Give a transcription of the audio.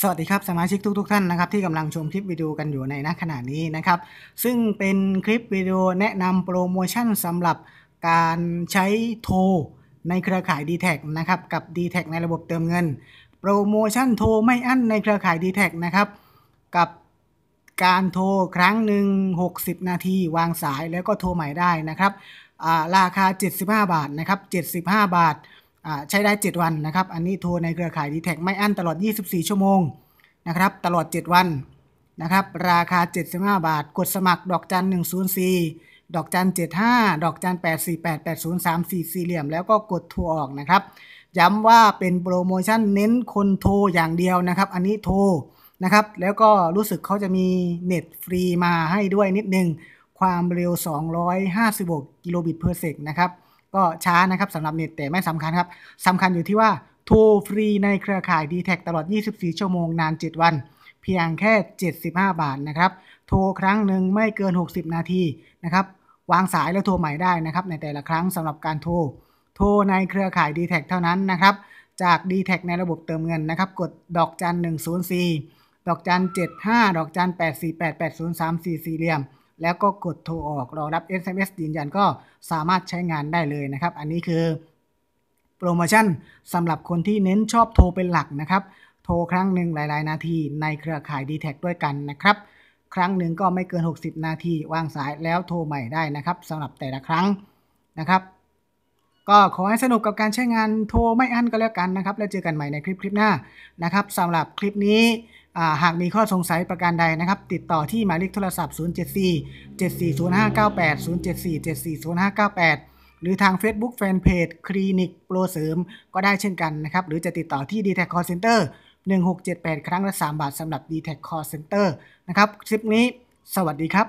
สวัสดีครับสมาชิกทุกๆทท่านนะครับที่กำลังชมคลิปวิดีโอกันอยู่ในณขณะนี้นะครับซึ่งเป็นคลิปวิดีโอแนะนำโปรโมชั่นสำหรับการใช้โทรในเครือข่าย d t แทนะครับกับ d t แทในระบบเติมเงิน โปรโมชั่นโทรไม่อั้นในเครือข่าย d t แทนะครับกับการโทรครั้งหนึ่ง 60 นาที วางสายแล้วก็โทรใหม่ได้นะครับราคา 75 บาทนะครับ75 บาทใช้ได้ 7 วันนะครับ อันนี้โทรในเครือข่าย d t แทไม่อั้นตลอด 24 ชั่วโมง นะครับ ตลอด 7 วันนะครับ ราคา 75 บาท กดสมัครดอกจัน 104 ดอกจัน 75 ดอกจัน 848 803 4สี่เหลี่ยมแล้วก็กดโทรออกนะครับ ย้ำว่าเป็นโปรโมชั่นเน้นคนโทรอย่างเดียวนะครับ อันนี้โทรนะครับแล้วก็รู้สึกเขาจะมีเน็ตฟรีมาให้ด้วยนิดนึงความเร็ว256กิโลบิตเพอร์เซกนะครับก็ช้านะครับสำหรับเน็ตแต่ไม่สำคัญครับสำคัญอยู่ที่ว่าโทรฟรีในเครือข่าย d t แทตลอด 24 ชั่วโมงนาน 7 วัน เพียงแค่ 75 บาทนะครับ โทรครั้งหนึ่งไม่เกิน 60 นาทีนะครับวางสายแล้วโทรใหม่ได้นะครับในแต่ละครั้งสำหรับการโทร โทรในเครือข่าย d t แทเท่านั้นนะครับ จาก d t แทในระบบเติมเงินนะครับกดดอกจัน104 ดอกจัน75ดอกจัน8488034เหลี่ยมแล้วก็กดโทรออกรอรับ SMS ยืนยันก็สามารถใช้งานได้เลยนะครับอันนี้คือโปรโมชั่นสำหรับคนที่เน้นชอบโทรเป็นหลักนะครับโทรครั้งหนึ่งหลาย ๆ นาทีในเครือข่าย d t แทด้วยกันนะครับ ครั้งหนึ่งก็ไม่เกิน 60 นาที วางสายแล้วโทรใหม่ได้นะครับสำหรับแต่ละครั้งนะครับ ก็ขอให้สนุกกับการใช้งานโทรไม่อั้นก็แล้วกันนะครับแล้วเจอกันใหม่ในคลิปคลิปหน้านะครับสำหรับคลิปนี้หากมีข้อสงสัยประการใดนะครับ ติดต่อที่หมายเลขโทรศัพท์ 074 740598 074 740598 หรือทาง Facebook Fanpage คลินิกโปรเสริมก็ได้เช่นกันนะครับหรือจะติดต่อที่ d t แท Call Center 1678 ครั้งละ 3 บาทสำหรับ d t แท Call Center นะครับคลิปนี้สวัสดีครับ